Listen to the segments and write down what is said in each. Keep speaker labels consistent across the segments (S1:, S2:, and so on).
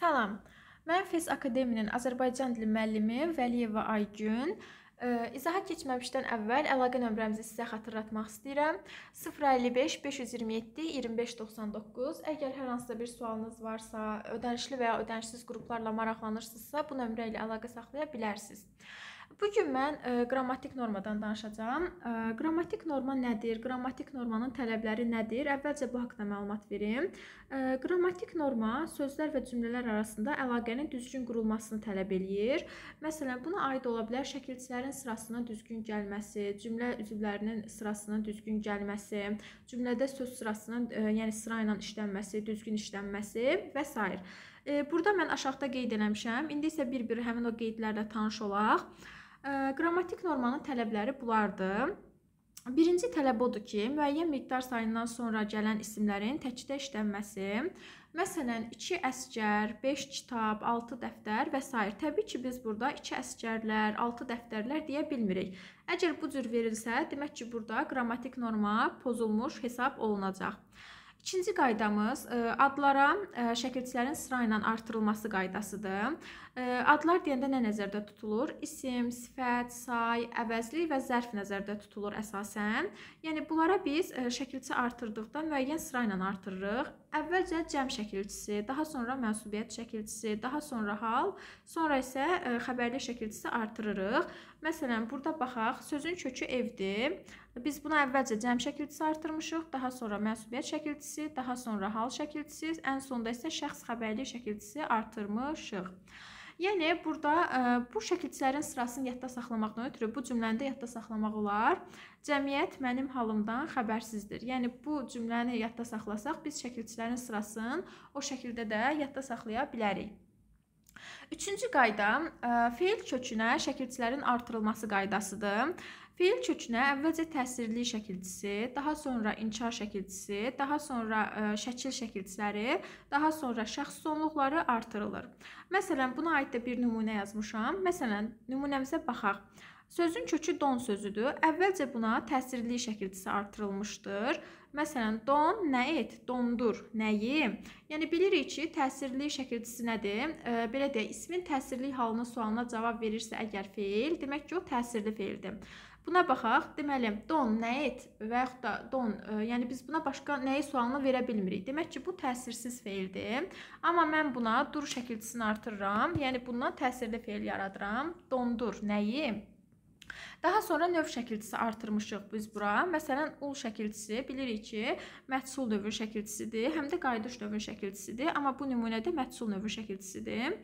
S1: Salam. Mən Fes Akademiyasının Azərbaycan dili müəllimi Vəliyeva Aygün. E, izaha keçməmişdən əvvəl əlaqə nömrəmizi sizə xatırlatmaq istəyirəm. 055 527 2599. Əgər hər hansısa bir sualınız varsa, ödənişli və ya ödənişsiz qruplarla maraqlanırsınızsa, bu nömrə ilə əlaqə saxlaya bilərsiniz. Bu gün mən ə, e, qrammatik normadan danışacağam. Ə, e, qrammatik norma nədir? Qrammatik normanın tələbləri nədir? Əvvəlcə bu haqqda məlumat verim. Ə, e, qrammatik norma sözlər və cümlələr arasında əlaqənin düzgün qurulmasını tələb eləyir. Məsələn, buna aid ola bilər şəkilçilərin sırasına düzgün gəlməsi, cümlə üzvlərinin sırasına düzgün gəlməsi, cümlədə söz sırasının, ə, yəni sıra ilə işlənməsi, düzgün işlənməsi və s. Burada mən aşağıda qeyd eləmişəm. İndi isə bir-bir həmin o qeydlərlə tanış olaq. Qrammatik normanın tələbləri bulardır. Birinci tələb odur ki, müəyyən miqdar sayından sonra gələn isimlərin təkdə işlənməsi. Məsələn, 2 əsgər, 5 kitab, 6 dəftər və s. Təbii ki, biz burada 2 əsgərlər, 6 dəftərlər deyə bilmirik. Əgər bu cür verilsə, demək ki, burada qrammatik norma pozulmuş hesab olunacaq. İkinci qaydamız e, adlara e, şəkilçilərin sırayla artırılması qaydasıdır. E, adlar deyəndə nə nəzərdə tutulur? İsim, sifət, say, əvəzlik və zərf nəzərdə tutulur əsasən. Yəni bunlara biz şəkilçi artırdıqda müəyyən sırayla artırırıq. Əvvəlcə cəm şəkilçisi, daha sonra mənsubiyyət şəkilçisi, daha sonra hal, sonra isə e, xəbərli şəkilçisi artırırıq. Məsələn, burada baxaq, sözün kökü evdir. Biz buna əvvəlcə cəm şəkilçisi artırmışıq, daha sonra mənsubiyyət şəkilçisi, daha sonra hal şəkilçisi, ən sonda isə şəxs xəbərli şəkilçisi artırmışıq. Yəni burada ə, e, bu şəkilçilərin sırasını yadda saxlamaqdan ötürü bu cümləni də yadda saxlamaq olar. Cəmiyyət mənim halımdan xəbərsizdir. Yəni bu cümləni yadda saxlasaq biz şəkilçilərin sırasını o şəkildə də yadda saxlaya bilərik. Üçüncü qayda ə, e, feil kökünə şəkilçilərin artırılması qaydasıdır. Fiil kökünə əvvəlcə təsirli şəkilçisi, daha sonra inkar şəkilçisi, daha sonra ə, e, şəkil şəkilçiləri, daha sonra şəxs sonluqları artırılır. Məsələn, buna aid də bir nümunə yazmışam. Məsələn, nümunəmizə baxaq. Sözün kökü don sözüdür. Əvvəlcə buna təsirli şəkilçisi artırılmışdır. Məsələn, don nə et? Dondur. Nəyi? Yəni bilirik ki, təsirli şəkilçisi nədir? E, belə deyək, ismin təsirli halına sualına cavab verirsə əgər feil, demək ki, o təsirli feildir. Buna baxaq. Deməli, don nə et və yaxud da don, e, yəni biz buna başqa nəyi sualını verə bilmirik. Demək ki, bu təsirsiz feildir. Amma mən buna dur şəkilçisini artırıram. Yəni bundan təsirli feil yaradıram. Dondur nəyi? Daha sonra növ şəkilçisi artırmışıq biz bura. Məsələn, ul şəkilçisi bilirik ki, məhsul növün şəkilçisidir, həm də qayıdış növün şəkilçisidir, amma bu nümunədə məhsul növün şəkilçisidir.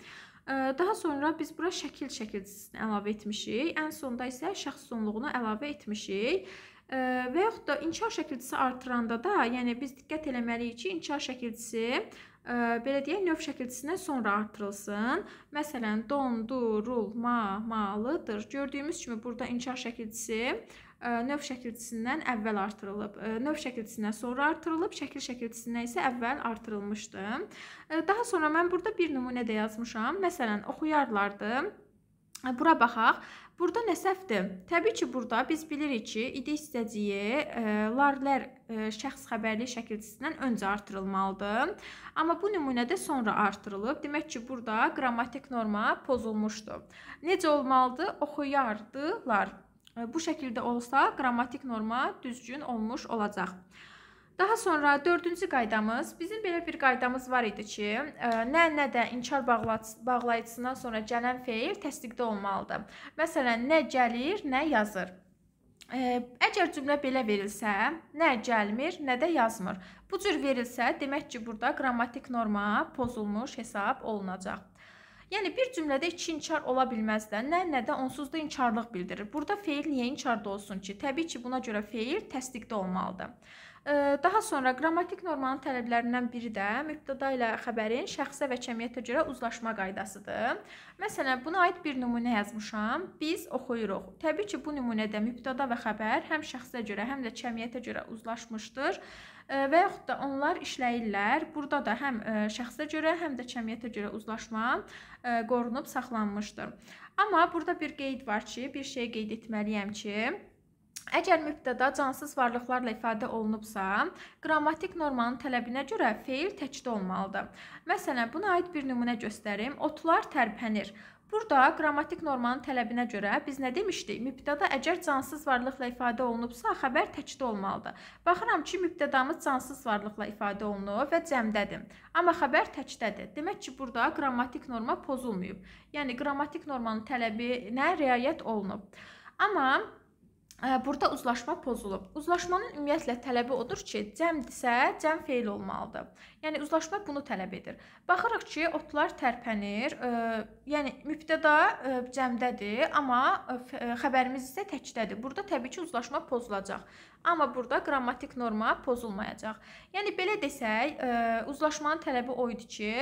S1: Daha sonra biz bura şəkil şəkilcisini əlavə etmişik. Ən sonda isə şəxs sonluğunu əlavə etmişik. Və yaxud da inkişaf şəkilcisi artıranda da, yəni biz diqqət eləməliyik ki, inkişaf şəkilcisi belə deyək, növ şəkilçisinə sonra artırılsın. Məsələn, dondurulmamalıdır. Gördüyümüz kimi burada inkişaf şəkilçisi növ şəkilçisindən əvvəl artırılıb, növ şəkilçisindən sonra artırılıb, şəkil şəkilçisindən isə əvvəl artırılmışdı. Daha sonra mən burada bir nümunə də yazmışam. Məsələn, oxuyarlardı. Bura baxaq. Burada nə səhvdir? Təbii ki, burada biz bilirik ki, ide istəciyi e, larlər e, şəxs xəbərli şəkilçisindən öncə artırılmalıdır. Amma bu nümunədə sonra artırılıb. Demək ki, burada qrammatik norma pozulmuşdur. Necə olmalıdır? Oxuyardılar. E, bu şəkildə olsa qrammatik norma düzgün olmuş olacaq. Daha sonra dördüncü qaydamız, bizim belə bir qaydamız var idi ki, nə-nə e, də inkar bağlayıcısından sonra gələn feil təsdiqdə olmalıdır. Məsələn, nə gəlir, nə yazır. E, əgər cümlə belə verilsə, nə gəlmir, nə də yazmır. Bu cür verilsə, demək ki, burada qrammatik norma pozulmuş hesab olunacaq. Yəni bir cümlədə iki inkar ola bilməz də. Nə nə də onsuz da inkarlıq bildirir. Burada feil niyə inkarda olsun ki? Təbii ki, buna görə feil təsdiqdə olmalıdır. Daha sonra qrammatik normanın tələblərindən biri də mübtəda ilə xəbərin şəxsə və cəmiyyətə görə uzlaşma qaydasıdır. Məsələn, buna aid bir nümunə yazmışam. Biz oxuyuruq. Təbii ki, bu nümunədə mübtəda və xəbər həm şəxsə görə, həm də cəmiyyətə görə uzlaşmışdır və yaxud da onlar işləyirlər. Burada da həm e, şəxsə görə, həm də cəmiyyətə görə uzlaşma e, qorunub saxlanmışdır. Amma burada bir qeyd var ki, bir şey qeyd etməliyəm ki, Əgər mübtəda cansız varlıqlarla ifadə olunubsa, qrammatik normanın tələbinə görə feil təkdə olmalıdır. Məsələn, buna aid bir nümunə göstərim. Otlar tərpənir. Burada qrammatik normanın tələbinə görə biz nə demişdik? Mübtəda əgər cansız varlıqla ifadə olunubsa, xəbər təkdə olmalıdır. Baxıram ki, mübtədamız cansız varlıqla ifadə olunub və cəmdədir. Amma xəbər təkdədir. Demək ki, burada qrammatik norma pozulmayıb. Yəni qrammatik normanın tələbinə riayət olunub. Amma Burada uzlaşma pozulub. Uzlaşmanın ümumiyyətlə tələbi odur ki, cəmdirsə, cəm feil olmalıdır. Yəni uzlaşma bunu tələb edir. Baxırıq ki, otlar tərpənir. E, yəni mübtəda e, cəmdədir, amma e, xəbərimiz isə təkdədir. Burada təbii ki, uzlaşma pozulacaq. Amma burada qrammatik norma pozulmayacaq. Yəni belə desək, e, uzlaşmanın tələbi o idi ki,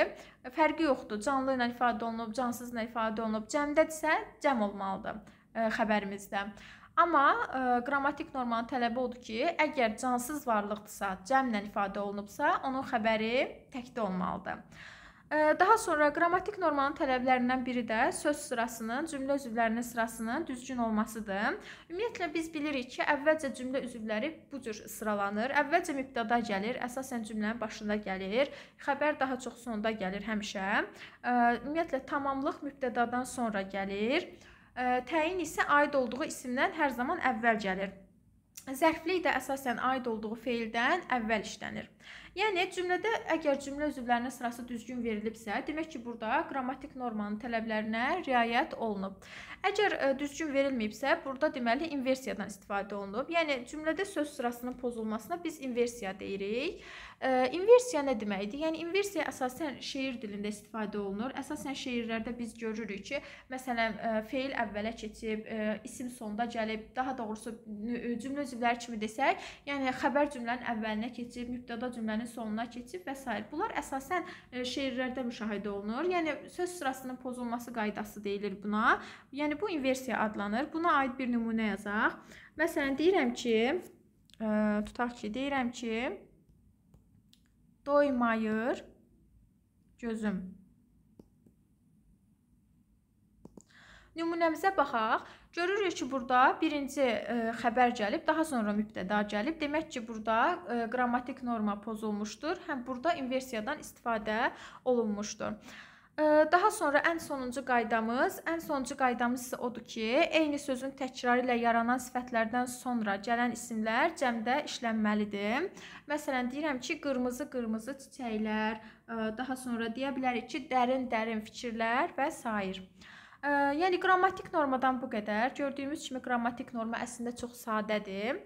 S1: fərqi yoxdur. Canlı ilə ifadə olunub, cansız ilə ifadə olunub. Cəmdədirsə, cəm olmalıdır e, xəbərimizdə. E, Amma ə, e, qrammatik normanın tələbi odur ki, əgər cansız varlıqdırsa, cəmlə ifadə olunubsa, onun xəbəri təkdə olmalıdır. Ə, e, daha sonra qrammatik normanın tələblərindən biri də söz sırasının, cümlə üzvlərinin sırasının düzgün olmasıdır. Ümumiyyətlə biz bilirik ki, əvvəlcə cümlə üzvləri bu cür sıralanır. Əvvəlcə mübtəda gəlir, əsasən cümlənin başında gəlir, xəbər daha çox sonda gəlir həmişə. Ə, e, ümumiyyətlə tamamlıq mübtədadan sonra gəlir. Təyin isə aid olduğu isimdən hər zaman əvvəl gəlir. Zərflik də əsasən aid olduğu feildən əvvəl işlənir. Yəni cümlədə əgər cümlə üzvlərinin sırası düzgün verilibsə, demək ki, burada qrammatik normanın tələblərinə riayət olunub. Əgər ə, e, düzgün verilməyibsə, burada deməli inversiyadan istifadə olunub. Yəni cümlədə söz sırasının pozulmasına biz inversiya deyirik. Ə, e, inversiya nə deməkdir? Yəni inversiya əsasən şeir dilində istifadə olunur. Əsasən şeirlərdə biz görürük ki, məsələn, ə, e, feil əvvələ keçib, ə, isim sonda gəlib, daha doğrusu cümlə üzvləri kimi desək, yəni xəbər cümlənin əvvəlinə keçib, mübtəda cümlənin cümlənin sonuna keçib və s. Bunlar əsasən e, şeirlərdə müşahidə olunur. Yəni söz sırasının pozulması qaydası deyilir buna. Yəni bu inversiya adlanır. Buna aid bir nümunə yazaq. Məsələn deyirəm ki, ə, e, tutaq ki, deyirəm ki, doymayır gözüm. Nümunəmizə baxaq. Görürük ki, burada birinci ə, e, xəbər gəlib, daha sonra mübtəda gəlib. Demək ki, burada ə, e, qrammatik norma pozulmuşdur. Həm burada inversiyadan istifadə olunmuşdur. Ə, e, daha sonra ən sonuncu qaydamız, ən sonuncu qaydamız isə odur ki, eyni sözün təkrarı ilə yaranan sifətlərdən sonra gələn isimlər cəmdə işlənməlidir. Məsələn, deyirəm ki, qırmızı-qırmızı çiçəklər, daha sonra deyə bilərik ki, dərin-dərin fikirlər və s. Yəni qrammatik normadan bu qədər. Gördüyümüz kimi qrammatik norma əslində çox sadədir.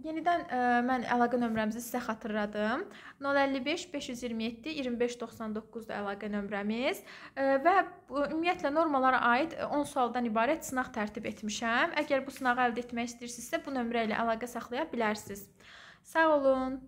S1: Yenidən ə, e, mən əlaqə nömrəmizi sizə xatırladım. 055 527 2599-dur əlaqə nömrəmiz ə, və bu, ümumiyyətlə normalara aid 10 sualdan ibarət sınaq tərtib etmişəm. Əgər bu sınağı əldə etmək istəyirsinizsə, bu nömrə ilə əlaqə saxlaya bilərsiniz. Sağ olun.